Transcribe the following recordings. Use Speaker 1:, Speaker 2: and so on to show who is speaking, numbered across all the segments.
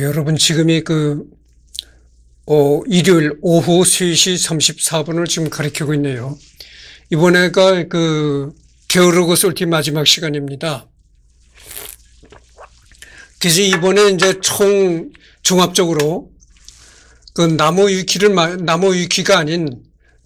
Speaker 1: 여러분 지금이 그 어, 일요일 오후 3시 34분을 지금 가리키고 있네요. 이번에가 그 게으르고 솔티 마지막 시간입니다. 그래서 이번에 이제 총 종합적으로 그 나무 위키를 나무 위키가 아닌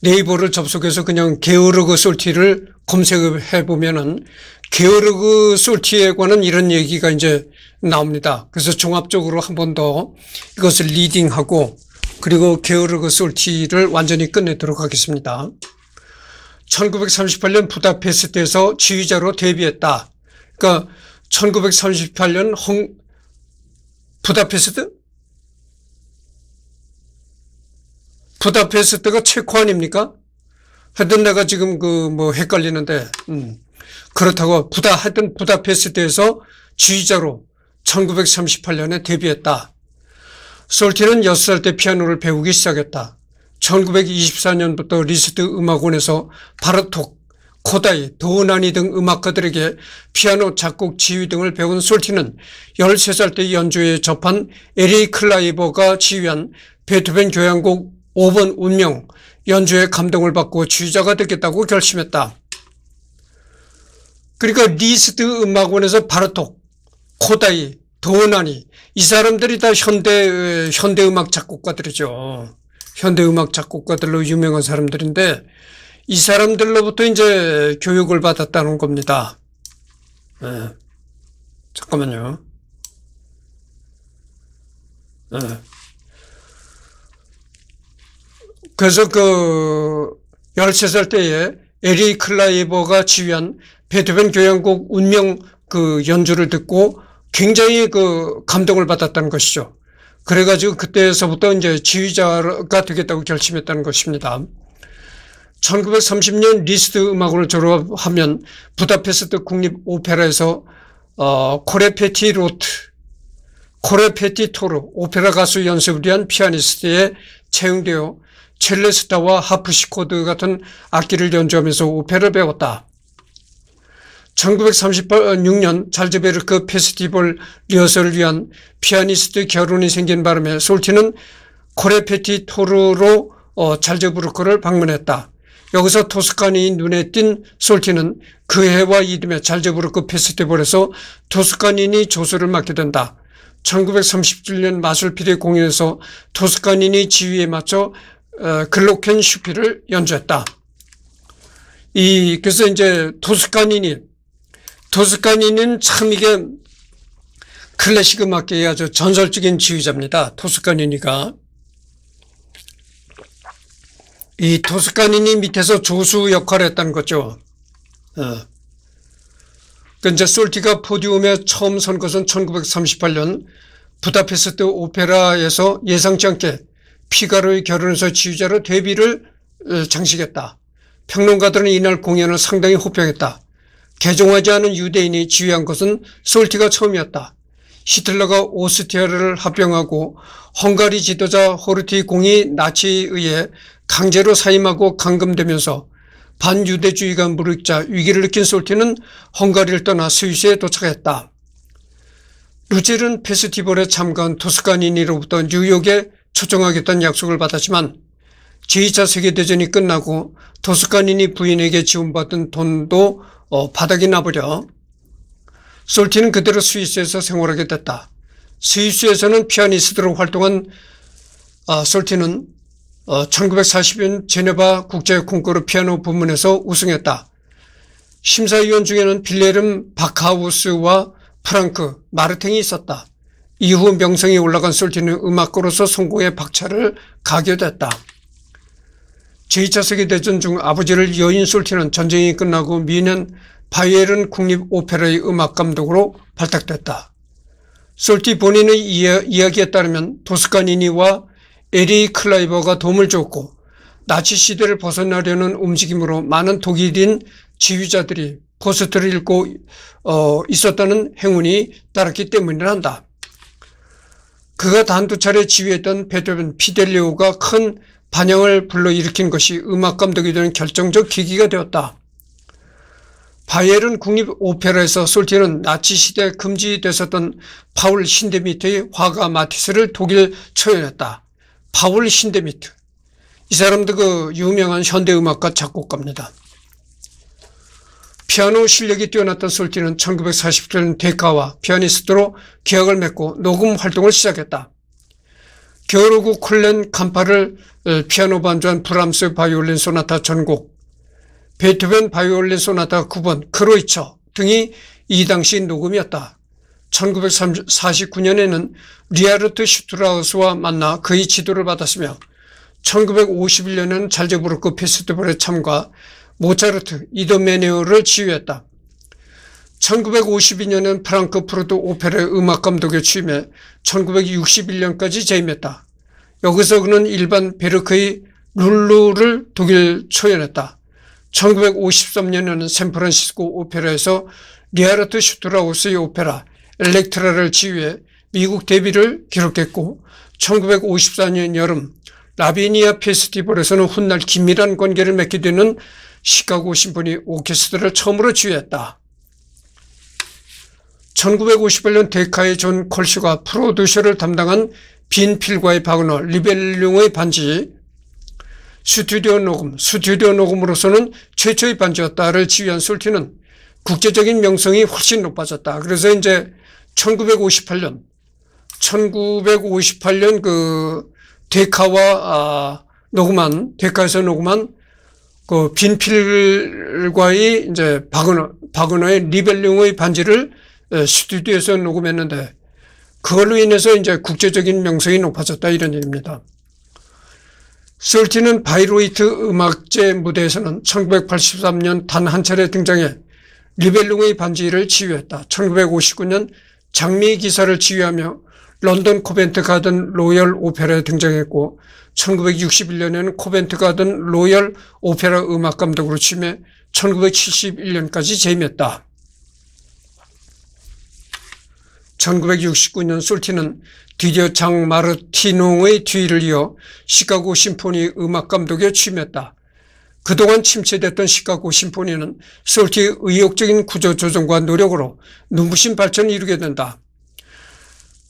Speaker 1: 네이버를 접속해서 그냥 게으르그 솔티를 검색해 보면은 게으르그 솔티에 관한 이런 얘기가 이제 나옵니다. 그래서 종합적으로 한 번 더 이것을 리딩하고 그리고 게으르고 솔티를 완전히 끝내도록 하겠습니다. 1938년 부다페스트에서 지휘자로 데뷔했다. 그러니까 1938년 홍 부다페스트? 부다페스트가 체코 아닙니까? 하여튼 내가 지금 그 뭐 헷갈리는데 음. 그렇다고 부다 하여튼 부다페스트에서 지휘자로 1938년에 데뷔했다. 솔티는 6살 때 피아노를 배우기 시작했다. 1924년부터 리스트 음악원에서 바르톡, 코다이, 도나니 등 음악가들에게 피아노 작곡 지휘 등을 배운 솔티는 13살 때 연주에 접한 에리 클라이버가 지휘한 베토벤 교향곡 5번 운명 연주에 감동을 받고 지휘자가 되겠다고 결심했다. 그러니까 리스트 음악원에서 바르톡, 코다이, 더원하니이 사람들이 다 현대 현대 음악 작곡가들이죠. 현대 음악 작곡가들로 유명한 사람들인데 이 사람들로부터 이제 교육을 받았다는 겁니다. 네. 잠깐만요. 네. 그래서 그 13살 때에 에리 클라이버가 지휘한 베토벤 교향곡 운명 그 연주를 듣고 굉장히 그 감동을 받았다는 것이죠. 그래가지고 그때서부터 이제 지휘자가 되겠다고 결심했다는 것입니다. 1930년 리스트 음악을 졸업하면 부다페스트 국립 오페라에서 어, 코레페티 로트, 코레페티 토르 오페라 가수 연습을 위한 피아니스트에 채용되어 첼레스타와 하프시코드 같은 악기를 연주하면서 오페라를 배웠다. 1936년 잘즈베르크 페스티벌 리허설을 위한 피아니스트 결혼이 생긴 바람에 솔티는 코레페티 토르로 어, 잘즈부르크를 방문했다. 여기서 토스카니 눈에 띈 솔티는 그 해와 이듬해 잘즈부르크 페스티벌에서 토스카니니 조수를 맡게 된다. 1937년 마술피디 공연에서 토스카니니 지휘에 맞춰 어, 글로켄 슈피를 연주했다. 이 그래서 이제 토스카니니 도스카니는 참 이게 클래식 음악계의 아주 전설적인 지휘자입니다. 토스카니니가. 이 토스카니니 밑에서 조수 역할을 했다는 거죠. 어. 그 이제 솔티가 포디움에 처음 선 것은 1938년 부다페스트 오페라에서 예상치 않게 피가로의 결혼에서 지휘자로 데뷔를 어, 장식했다. 평론가들은 이날 공연을 상당히 호평했다. 개종하지 않은 유대인이 지휘한 것은 솔티가 처음이었다. 히틀러가 오스트리아를 합병하고 헝가리 지도자 호르티 공이 나치에 의해 강제로 사임하고 감금되면서 반유대주의가 무르익자 위기를 느낀 솔티는 헝가리를 떠나 스위스에 도착했다. 루젤은 페스티벌에 참가한 토스카니니로부터 뉴욕에 초청하겠다는 약속을 받았지만 제2차 세계대전이 끝나고 토스카니니 부인에게 지원받은 돈도 어, 바닥이 나버려. 솔티는 그대로 스위스에서 생활하게 됐다. 스위스에서는 피아니스트로 활동한 아, 솔티는 어, 1940년 제네바 국제 콩쿠르 피아노 부문에서 우승했다. 심사위원 중에는 빌레름 바카우스와 프랑크 마르탱이 있었다. 이후 명성이 올라간 솔티는 음악가로서 성공의 박차를 가게 됐다. 제2차 세계대전 중 아버지를 여인 솔티는 전쟁이 끝나고 미는 바이에른 국립오페라의 음악감독으로 발탁됐다. 솔티 본인의 이야, 기에 따르면 도스카니니와 에리 클라이버가 도움을 줬고 나치 시대를 벗어나려는 움직임으로 많은 독일인 지휘자들이 포스트를 읽고 어, 있었다는 행운이 따랐기 때문이란다. 그가 단 두 차례 지휘했던 베토벤 피델리오가 큰 반영을 불러일으킨 것이 음악 감독이 되는 결정적 계기가 되었다. 바이에른 국립 오페라에서 솔티는 나치 시대 금지됐었던 파울 신데미트의 화가 마티스를 독일 초연했다. 파울 신데미트. 이 사람도 그 유명한 현대음악가 작곡가입니다. 피아노 실력이 뛰어났던 솔티는 1940년 대가와 피아니스트로 계약을 맺고 녹음 활동을 시작했다. 겨울 오고 콜렌 간파를 어, 피아노 반주한 브람스 바이올린 소나타 전곡, 베토벤 바이올린 소나타 9번, 크로이처 등이 이 당시 녹음이었다. 1949년에는 리하르트 슈트라우스와 만나 그의 지도를 받았으며 1951년에는 잘제부르크 페스티벌에 참가 모차르트 이더메네오를 지휘했다. 1952년엔 프랑크푸르트 오페라의 음악감독에 취임해 1961년까지 재임했다. 여기서 그는 일반 베르크의 룰루를 독일 초연했다. 1953년에는 샌프란시스코 오페라에서 리하르트 슈트라우스의 오페라 엘렉트라를 지휘해 미국 데뷔를 기록했고 1954년 여름 라비니아 페스티벌에서는 훗날 긴밀한 관계를 맺게 되는 시카고 심포니 오케스트라를 처음으로 지휘했다. 1958년 데카의 존 콜쇼가 프로듀서를 담당한 빈필과의 바그너 리벨룽의 반지, 스튜디오 녹음, 스튜디오 녹음으로서는 최초의 반지였다를 지휘한 솔티는 국제적인 명성이 훨씬 높아졌다. 그래서 이제 1958년, 1958년 그 데카와 아, 녹음한, 데카에서 녹음한 그 빈필과의 이제 바그너 바그너의 리벨룽의 반지를 스튜디오에서 녹음했는데 그걸로 인해서 이제 국제적인 명성이 높아졌다 이런 얘기입니다. 설티는 바이로이트 음악제 무대에서는 1983년 단 한 차례 등장해 리벨룽의 반지를 치유했다 1959년 장미 기사를 지휘하며 런던 코벤트 가든 로열 오페라에 등장했고 1961년에는 코벤트 가든 로열 오페라 음악 감독으로 취임해 1971년까지 재임했다. 1969년 솔티는 드디어 장 마르티농의 뒤를 이어 시카고 심포니 음악감독에 취임했다. 그동안 침체됐던 시카고 심포니는 솔티의 의욕적인 구조조정과 노력으로 눈부신 발전을 이루게 된다.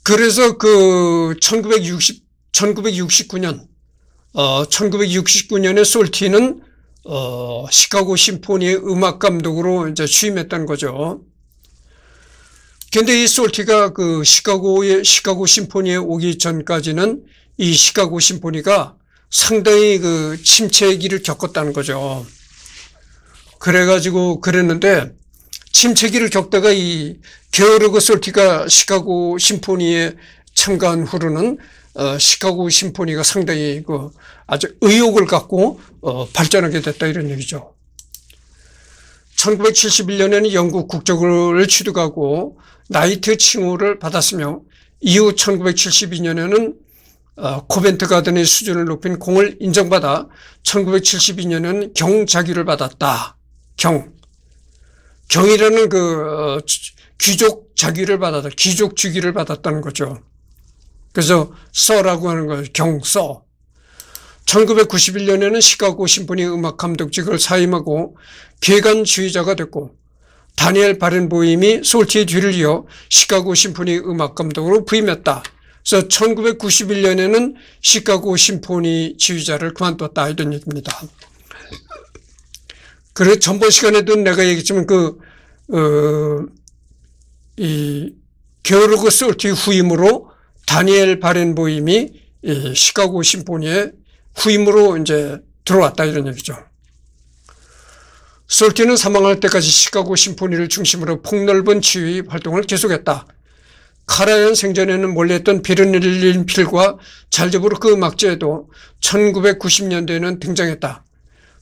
Speaker 1: 그래서 그 1960, 1969년, 어, 1969년에 솔티는 어, 시카고 심포니의 음악감독으로 이제 취임했던 거죠. 근데 이 솔티가 그 시카고의, 시카고 심포니에 오기 전까지는 이 시카고 심포니가 상당히 그침체기를 겪었다는 거죠. 그래가지고 그랬는데 침체기를 겪다가 이 게오르그 솔티가 시카고 심포니에 참가한 후로는 어, 시카고 심포니가 상당히 그 아주 의욕을 갖고 어, 발전하게 됐다 이런 얘기죠. 1971년에는 영국 국적을 취득하고 나이트 칭호를 받았으며 이후 1972년에는 어, 코벤트 가든의 수준을 높인 공을 인정받아 1972년에는 경자기를 받았다. 경. 경이라는 그 어, 귀족 자기를 받았다. 귀족 주기를 받았다는 거죠. 그래서 써라고 하는 거예요. 경써. 1991년에는 시카고 심포니 음악 감독직을 사임하고 개간주의자가 됐고 다니엘 바렌보임이 솔티의 뒤를 이어 시카고 심포니 음악 감독으로 부임했다. 그래서 1991년에는 시카고 심포니 지휘자를 그만뒀다 이런 얘기입니다. 그래 전번 시간에도 내가 얘기했지만 그 어, 이게오그 솔티 후임으로 다니엘 바렌보임이 시카고 심포니의 후임으로 이제 들어왔다 이런 얘기죠. 솔티는 사망할 때까지 시카고 심포니를 중심으로 폭넓은 지휘 활동을 계속했다. 카라얀 생전에는 몰래 했던 베를린필과 잘제부르크 음악제에도 그 1990년대에는 등장했다.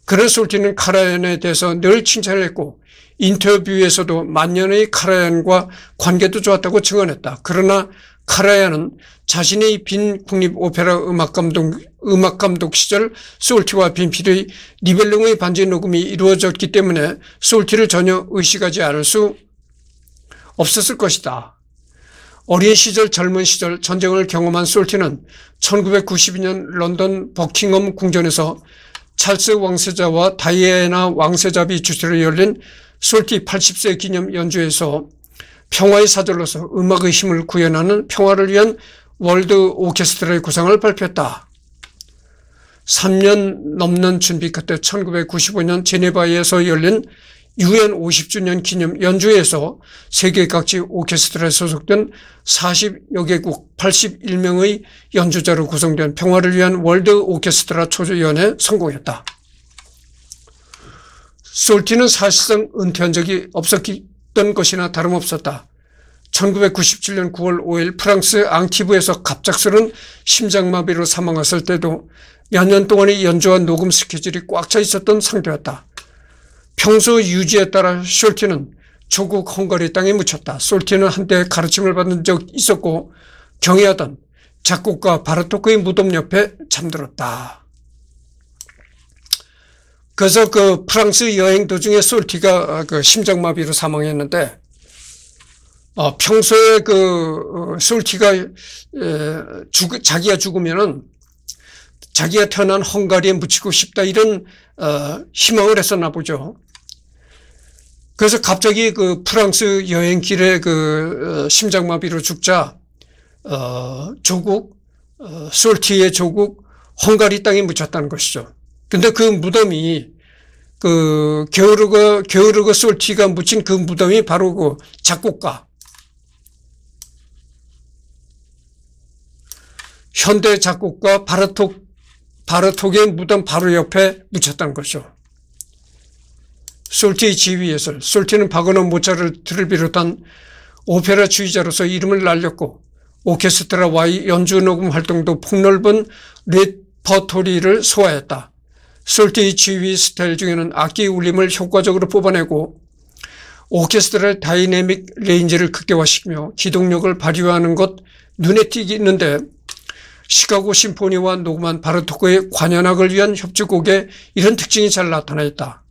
Speaker 1: 그런 솔티는 카라얀에 대해서 늘 칭찬을 했고 인터뷰에서도 만년의 카라얀과 관계도 좋았다고 증언했다. 그러나 카라야는 자신의 빈 국립 오페라 음악감독, 음악감독 시절 솔티와 빈필의 리벨롱의 반지 녹음이 이루어졌기 때문에 솔티를 전혀 의식하지 않을 수 없었을 것이다. 어린 시절 젊은 시절 전쟁을 경험한 솔티는 1992년 런던 버킹엄 궁전에서 찰스 왕세자와 다이애나 왕세자비 주최로 열린 솔티 80세 기념 연주에서 평화의 사절로서 음악의 힘을 구현하는 평화를 위한 월드 오케스트라의 구상을 발표했다. 3년 넘는 준비 끝에 1995년 제네바에서 열린 UN 50주년 기념 연주에서 회 세계 각지 오케스트라에 소속된 40여 개국 81명의 연주자로 구성된 평화를 위한 월드 오케스트라 초조위원회 성공했다. 솔티는 사실상 은퇴한 적이 없었기 때문에 어떤 것이나 다름없었다. 1997년 9월 5일 프랑스 앙티브에서 갑작스런 심장마비로 사망했을 때도 몇 년 동안의 연주와 녹음 스케줄이 꽉 차 있었던 상태였다. 평소 유지에 따라 쇼티는 조국 헝가리 땅에 묻혔다. 솔티는 한때 가르침을 받은 적 있었고 경외하던 작곡가 바르토크의 무덤 옆에 잠들었다. 그래서 그 프랑스 여행 도중에 솔티가 아, 그 심장마비로 사망했는데 어, 평소에 그 어, 솔티가 에, 죽, 자기가 죽으면은 자기가 태어난 헝가리에 묻히고 싶다 이런 어, 희망을 했었나 보죠. 그래서 갑자기 그 프랑스 여행길에 그 어, 심장마비로 죽자 어, 조국 어, 솔티의 조국 헝가리 땅에 묻혔다는 것이죠. 근데 그 무덤이 그 겨르거 겨르거 솔치가 묻힌 그 무덤이 바로 그 작곡가 현대 작곡가 바르톡 바르톡의 무덤 바로 옆에 묻혔다는 거죠. 솔티의 지휘에서 솔티는 바그너 모차르트를 비롯한 오페라 주의자로서 이름을 날렸고 오케스트라와의 연주 녹음 활동도 폭넓은 레퍼토리를 소화했다. 솔트의 지휘 스타일 중에는 악기 울림을 효과적으로 뽑아내고 오케스트라의 다이내믹 레인지를 극대화시키며 기동력을 발휘하는 것 눈에 띄는데 시카고 심포니와 녹음한 바르토크의 관현악을 위한 협주곡에 이런 특징이 잘 나타나 있다.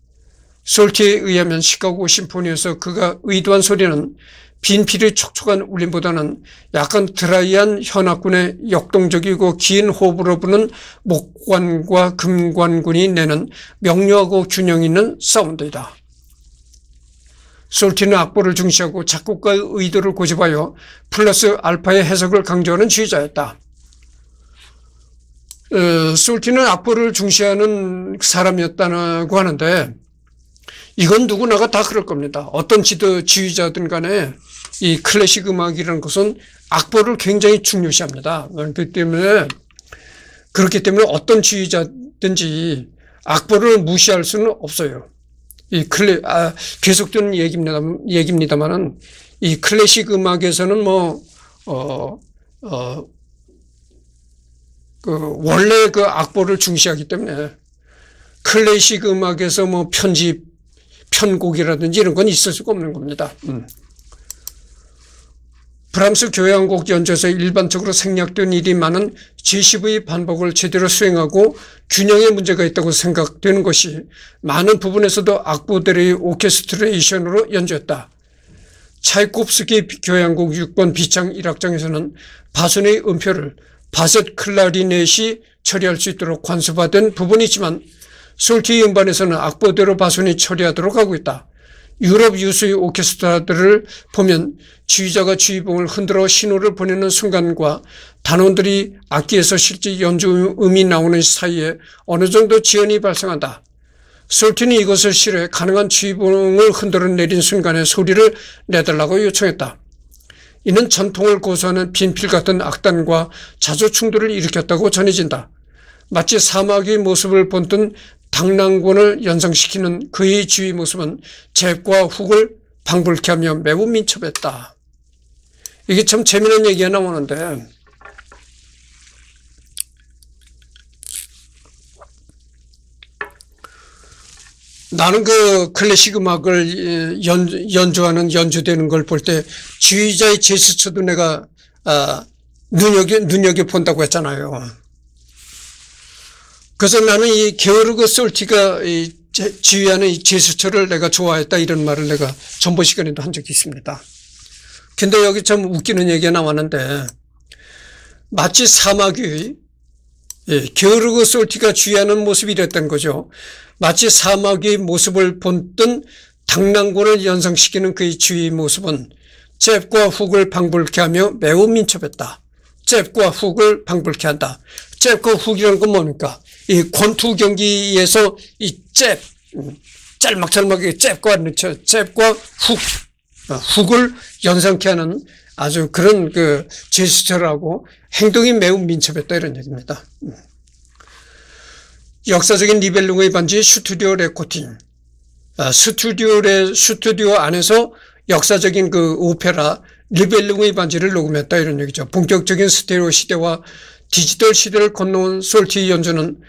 Speaker 1: 솔트에 의하면 시카고 심포니에서 그가 의도한 소리는 빈필이 촉촉한 울림보다는 약간 드라이한 현악군의 역동적이고 긴 호흡으로 부는 목관과 금관군이 내는 명료하고 균형 있는 사운드이다. 솔티는 악보를 중시하고 작곡가의 의도를 고집하여 플러스 알파의 해석을 강조하는 지휘자였다 어, 솔티는 악보를 중시하는 사람이었다고 하는데 이건 누구나가 다 그럴 겁니다. 어떤 지도 지휘자든 간에 이 클래식 음악이라는 것은 악보를 굉장히 중요시합니다. 그렇기 때문에 그렇기 때문에 어떤 지휘자든지 악보를 무시할 수는 없어요. 이 클래 아, 계속되는 얘기입니다. 얘기입니다만은 이 클래식 음악에서는 뭐 어 어 그 원래 그 악보를 중시하기 때문에 클래식 음악에서 뭐 편집 편곡이라든지 이런 건 있을 수가 없는 겁니다. 음. 브람스 교향곡 연주에서 일반적으로 생략된 일이 많은 제시브의 반복을 제대로 수행하고 균형의 문제가 있다고 생각되는 것이 많은 부분에서도 악보들의 오케스트레이션으로 연주했다. 차이콥스키 교향곡 6번 비창 1악장에서는 바순의 음표를 바셋 클라리넷이 처리할 수 있도록 관수받은 부분이지만 솔티 연반에서는 악보대로 바순이 처리하도록 하고 있다. 유럽 유수의 오케스트라들을 보면 지휘자가 지휘봉을 흔들어 신호를 보내는 순간과 단원들이 악기에서 실제 연주음이 나오는 사이에 어느 정도 지연이 발생한다. 솔틴이 이것을 실해 가능한 지휘봉을 흔들어 내린 순간에 소리를 내달라고 요청했다. 이는 전통을 고수하는 빈필 같은 악단과 자주 충돌을 일으켰다고 전해진다. 마치 사막의 모습을 본듯 당랑군을 연상시키는 그의 지휘 모습은 잽과 훅을 방불케 하며 매우 민첩했다. 이게 참재미있 얘기가 나오는데 나는 그 클래식 음악을 연, 연주하는 연주되는 걸 볼 때 지휘자의 제스처도 내가 아, 눈여겨 눈여겨 본다고 했잖아요. 그래서 나는 이 게오르그 솔티가 이 지휘하는 이 제스처를 내가 좋아했다 이런 말을 내가 전보 시간에도 한 적이 있습니다. 근데 여기 참 웃기는 얘기가 나왔는데 마치 사마귀의 예, 게오르그 솔티가 주의하는 모습이 이랬던 거죠. 마치 사마귀의 모습을 본뜬 당랑군을 연상시키는 그의 주의 모습은 잽과 훅을 방불케 하며 매우 민첩했다. 잽과 훅을 방불케 한다. 잽과 훅이란건 뭡니까? 이 권투 경기에서 이 잽, 음, 짤막짤막하게 잽과 넣쳐, 잽과 훅, 어, 훅을 연상케 하는 아주 그런 그 제스처라고 행동이 매우 민첩했다 이런 얘기입니다. 음. 역사적인 리벨룽의 반지 스튜디오 레코팅. 아, 스튜디오 레, 스튜디오 안에서 역사적인 그 오페라 리벨링의 반지를 녹음했다 이런 얘기죠. 본격적인 스테레오 시대와 디지털 시대를 건너온 솔티 연주는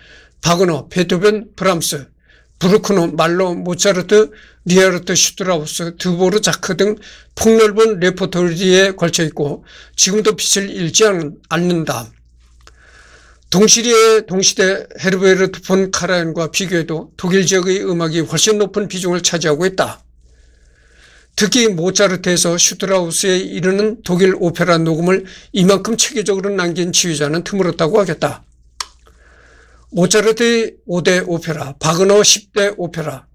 Speaker 1: 바그너, 베토벤, 브람스, 브루크노, 말로, 모차르트, 리하르트 슈트라우스, 드보르 자크 등 폭넓은 레퍼토리에 걸쳐 있고 지금도 빛을 잃지 않는다. 동시대의 동시대 헤르베르트 폰 카라얀과 비교해도 독일 지역의 음악이 훨씬 높은 비중을 차지하고 있다. 특히 모차르트에서 슈트라우스에 이르는 독일 오페라 녹음을 이만큼 체계적으로 남긴 지휘자는 드물었다고 하겠다. 모차르트의 5대 오페라, 바그너 10대 오페라,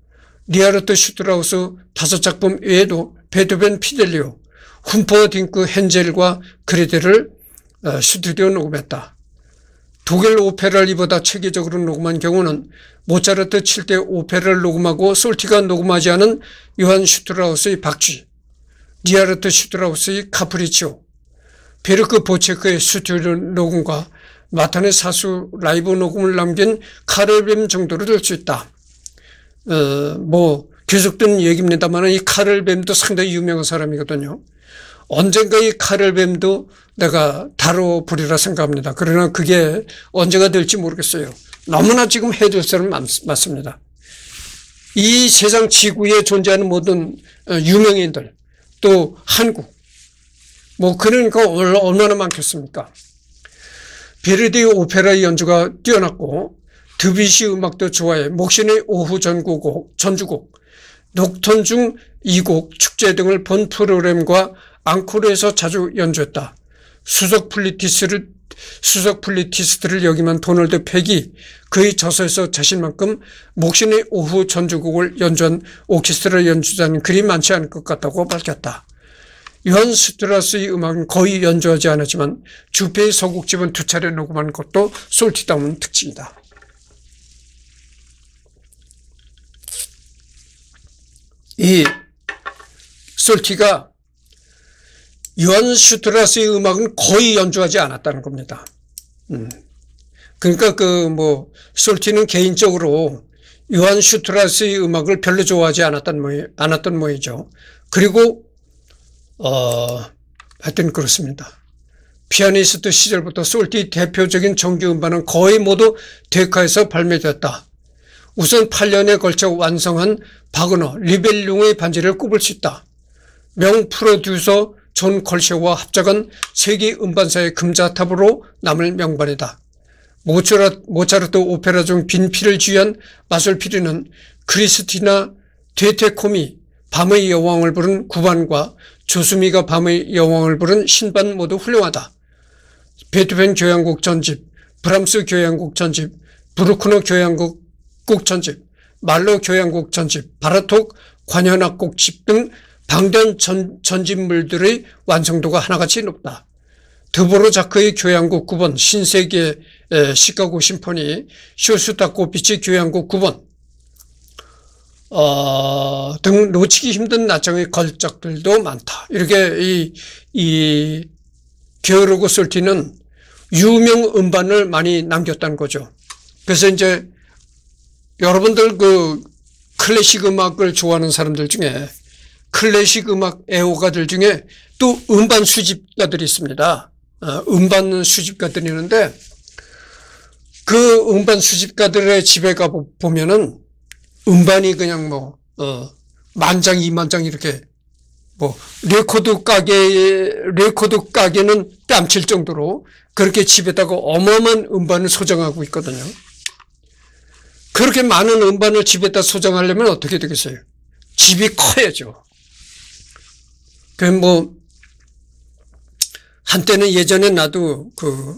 Speaker 1: 리하르트 슈트라우스 5작품 외에도 베드벤 피델리오, 훈퍼 딩크 헨젤과 그레드를 어, 스튜디오 녹음했다. 독일 오페라를 이보다 체계적으로 녹음한 경우는 모차르트 7대 오페라를 녹음하고 솔티가 녹음하지 않은 요한 슈트라우스의 박쥐, 리하르트 슈트라우스의 카프리치오, 베르크 보체크의 스튜디오 녹음과 마탄의 사수 라이브 녹음을 남긴 카를뱀 정도로 될 수 있다. 어, 뭐 계속된 얘기입니다만 이카를뱀도 상당히 유명한 사람이거든요. 언젠가 이 칼을 뱀도 내가 다뤄보리라 생각합니다. 그러나 그게 언제가 될지 모르겠어요. 너무나 지금 해줄 사람 많습니다. 이 세상 지구에 존재하는 모든 어, 유명인들 또 한국 뭐 그러니까 얼마나 많겠습니까. 베르디 오페라 연주가 뛰어났고 드뷔시 음악도 좋아해 목신의 오후 전국곡 전주곡, 녹턴 중 이곡 축제 등을 본 프로그램과 앙코르에서 자주 연주했다. 수석 플리티스를 수석 플리티스트를 역임한 도널드 팩이 그의 저서에서 자신만큼 목신의 오후 전주곡을 연주한 오케스트라 연주자는 그리 많지 않을 것 같다고 밝혔다. 요한 스트라스의 음악은 거의 연주하지 않았지만 주페의 서곡집은 두 차례 녹음한 것도 솔티다운 특징이다. 이 솔티가 요한 슈트라스의 음악은 거의 연주하지 않았다는 겁니다. 음. 그러니까 그 뭐 솔티는 개인적으로 요한 슈트라스의 음악을 별로 좋아하지 않았던 모이, 않았던 모이죠. 그리고 어 하여튼 그렇습니다. 피아니스트 시절부터 솔티 대표적인 정규 음반은 거의 모두 데카에서 발매됐다 우선 8년에 걸쳐 완성한 바그너 리벨룽의 반지를 꼽을 수 있다. 명 프로듀서 존 콜쇼와 합작은 세계 음반사의 금자탑으로 남을 명반이다. 모차르트, 오페라 중 빈피를 지휘한 마술피리는 크리스티나 데테코미 밤의 여왕을 부른 구반과 조수미가 밤의 여왕을 부른 신반 모두 훌륭하다. 베토벤 교향곡 전집, 브람스 교향곡 전집, 브루크노 교향곡 곡 전집, 말로 교향곡 전집, 바라톡 관현악곡집 등 방전 전, 진물들의 완성도가 하나같이 높다. 드보로자크의 교향곡 9번 신세계 시카고 심포니 쇼스타코피치 교향곡 9번 어, 등 놓치기 힘든 나창의 걸작들도 많다. 이렇게 이, 이 게으르고 솔티는 유명 음반을 많이 남겼다는 거죠. 그래서 이제 여러분들 그 클래식 음악을 좋아하는 사람들 중에 클래식 음악 애호가들 중에 또 음반 수집가들이 있습니다. 어, 음반 수집가들이 있는데 그 음반 수집가들의 집에 가 보면은 음반이 그냥 뭐, 어, 만장, 이만장 이렇게 뭐, 레코드 가게, 레코드 가게는 뺨칠 정도로 그렇게 집에다가 어마어마한 음반을 소장하고 있거든요. 그렇게 많은 음반을 집에다 소장하려면 어떻게 되겠어요? 집이 커야죠. 그, 뭐, 한때는 예전에 나도 그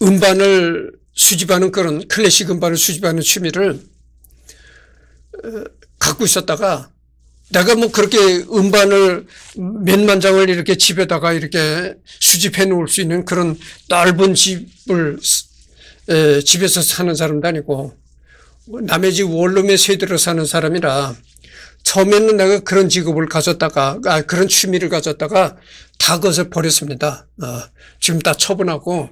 Speaker 1: 음반을 수집하는 그런 클래식 음반을 수집하는 취미를 어, 갖고 있었다가 내가 뭐 그렇게 음반을 몇만 장을 이렇게 집에다가 이렇게 수집해 놓을 수 있는 그런 넓은 집을 에, 집에서 사는 사람도 아니고 남의 집 원룸에 세들어 사는 사람이라 처음에는 내가 그런 직업을 가졌다가 아, 그런 취미를 가졌다가 다 그것을 버렸습니다. 어, 지금 다 처분하고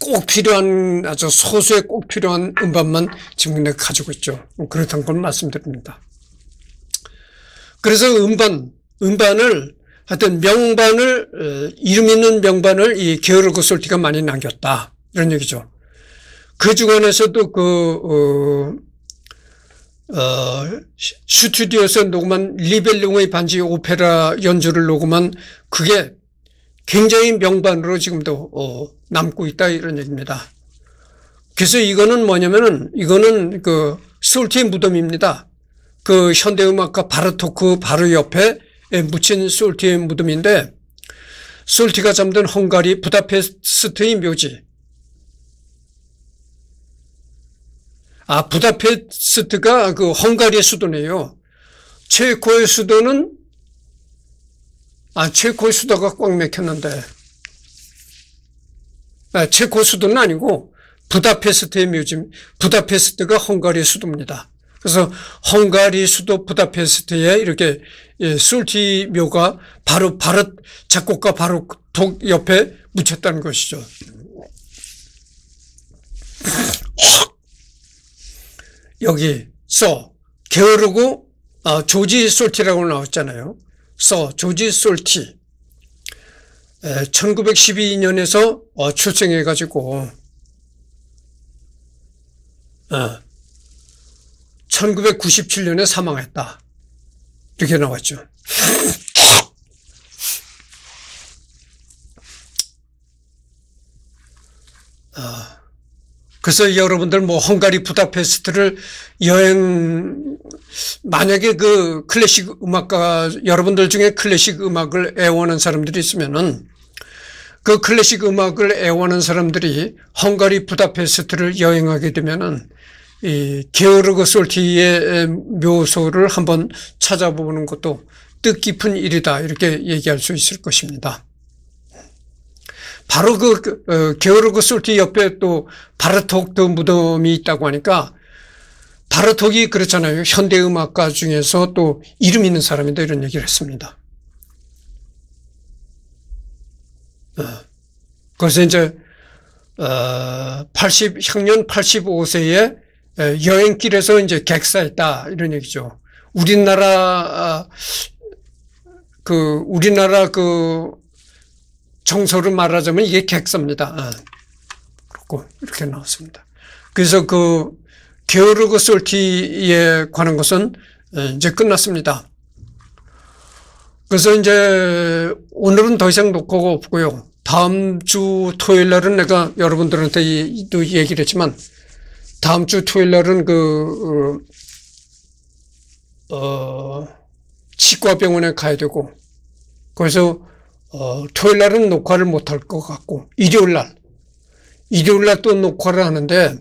Speaker 1: 꼭 필요한 아주 소수에 꼭 필요한 음반만 지금 내가 가지고 있죠. 뭐 그렇다는 걸 말씀드립니다. 그래서 음반, 음반을 하여튼 명반을 어, 이름 있는 명반을 이 게으르 고솔티가 많이 남겼다 이런 얘기죠. 그 중간에서도 그 어, 어, 스튜디오에서 녹음한 리벨룽의 반지 오페라 연주를 녹음한 그게 굉장히 명반으로 지금도 어, 남고 있다 이런 얘기입니다. 그래서 이거는 뭐냐면은 이거는 그솔티의 무덤입니다. 그 현대음악가 바르토크 바로 옆에 묻힌 솔티의 무덤인데 솔티가 잠든 헝가리 부다페스트의 묘지 아, 부다페스트가 그 헝가리의 수도네요. 체코의 수도는 아, 체코의 수도가 꽉 맥혔는데. 아, 체코 수도는 아니고 부다페스트의 묘지, 부다페스트가 헝가리의 수도입니다. 그래서 헝가리 수도 부다페스트에 이렇게 예, 솔티 묘가 바로 바로 작곡가 바로 그 독 옆에 묻혔다는 것이죠. 여기 써 게으르고 아, 조지 솔티라고 나왔잖아요. 써 조지 솔티 1912년에서 어, 출생해가지고 어, 1997년에 사망했다 이렇게 나왔죠. 그래서 여러분들 뭐 헝가리 부다페스트를 여행 만약에 그 클래식 음악가 여러분들 중에 클래식 음악을 애원하는 사람들이 있으면은 그 클래식 음악을 애원하는 사람들이 헝가리 부다페스트를 여행하게 되면은 이 게오르그 솔티의 묘소를 한번 찾아보는 것도 뜻깊은 일이다 이렇게 얘기할 수 있을 것입니다. 바로 그, 그 어, 게오르그 솔티 옆에 또 바르톡도 무덤이 있다고 하니까 바르톡이 그렇잖아요. 현대 음악가 중에서 또 이름 있는 사람인데 이런 얘기를 했습니다. 어, 그래서 이제 어, 80 향년 85세에 여행길에서 이제 객사했다 이런 얘기죠. 우리나라 아, 그 우리나라 그 청소를 말하자면 이게 객사입니다. 아, 그렇고 이렇게 나왔습니다. 그래서 그 게으르고 솔티에 관한 것은 예, 이제 끝났습니다. 그래서 이제 오늘은 더 이상 녹화가 없고요. 다음 주 토요일 날은 내가 여러분들한테 도 얘기를 했지만 다음 주 토요일 날은 그, 어, 어 치과병원에 가야 되고 거기서 어, 토요일 날은 녹화를 못할 것 같고 일요일 날 일요일 날 또 녹화를 하는데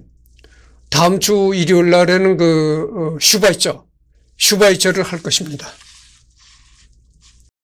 Speaker 1: 다음 주 일요일 날에는 그 어, 슈바이처 슈바이처를 할 것입니다.